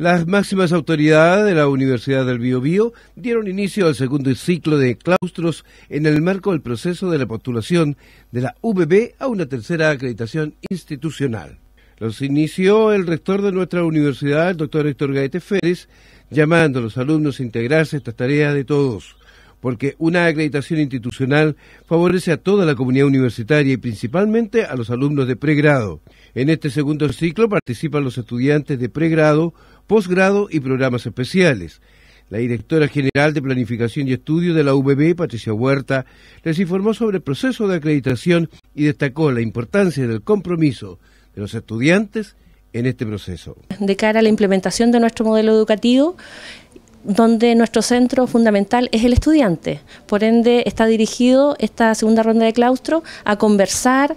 Las máximas autoridades de la Universidad del Biobío dieron inicio al segundo ciclo de claustros en el marco del proceso de la postulación de la UBB a una tercera acreditación institucional. Los inició el rector de nuestra universidad, el doctor Héctor Gaete Férez, llamando a los alumnos a integrarse a estas tareas de todos, porque una acreditación institucional favorece a toda la comunidad universitaria y principalmente a los alumnos de pregrado. En este segundo ciclo participan los estudiantes de pregrado, posgrado y programas especiales. La directora general de Planificación y Estudio de la UBB, Patricia Huerta, les informó sobre el proceso de acreditación y destacó la importancia del compromiso de los estudiantes en este proceso. De cara a la implementación de nuestro modelo educativo, donde nuestro centro fundamental es el estudiante. Por ende, está dirigido esta segunda ronda de claustro a conversar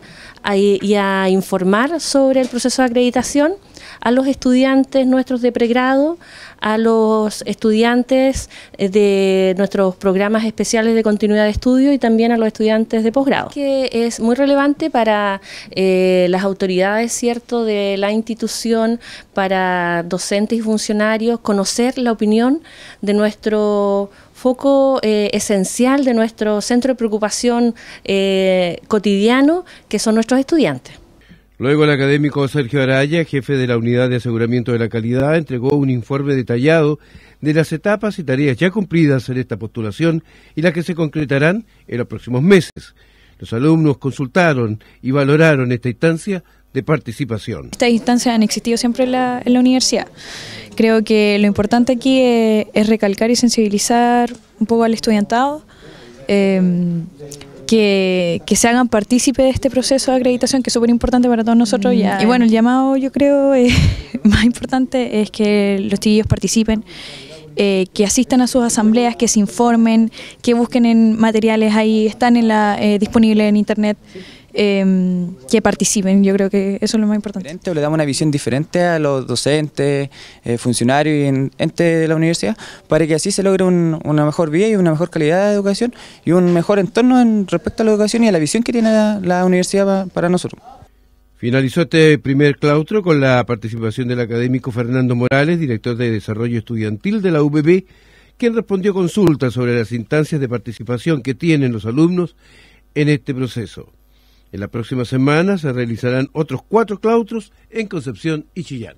y a informar sobre el proceso de acreditación a los estudiantes nuestros de pregrado, a los estudiantes eh, de nuestros programas especiales de continuidad de estudio y también a los estudiantes de posgrado, que es muy relevante para eh, las autoridades cierto, de la institución, para docentes y funcionarios, conocer la opinión de nuestro foco eh, esencial de nuestro centro de preocupación cotidiano, que son nuestros estudiantes. Luego el académico Sergio Araya, jefe de la Unidad de Aseguramiento de la Calidad, entregó un informe detallado de las etapas y tareas ya cumplidas en esta postulación y las que se concretarán en los próximos meses. Los alumnos consultaron y valoraron esta instancia de participación. Esta instancia han existido siempre en la, universidad. Creo que lo importante aquí es, recalcar y sensibilizar un poco al estudiantado. Eh, que, se hagan partícipe de este proceso de acreditación que es súper importante para todos nosotros. ya. Y bueno, el llamado yo creo eh, más importante es que los chiquillos participen. Eh, que asistan a sus asambleas, que se informen, que busquen en materiales ahí, están en la, eh, disponibles en internet. Em, que participen. Yo creo que eso es lo más importante. le damos una visión diferente a los docentes, eh, funcionarios y entes de la universidad para que así se logre una mejor vida y una mejor calidad de educación y un mejor entorno en respecto a la educación y a la visión que tiene la, universidad para nosotros. Finalizó este primer claustro con la participación del académico Fernando Morales, director de Desarrollo Estudiantil de la UBB, quien respondió consultas sobre las instancias de participación que tienen los alumnos en este proceso. En la próxima semana se realizarán otros cuatro claustros en Concepción y Chillán.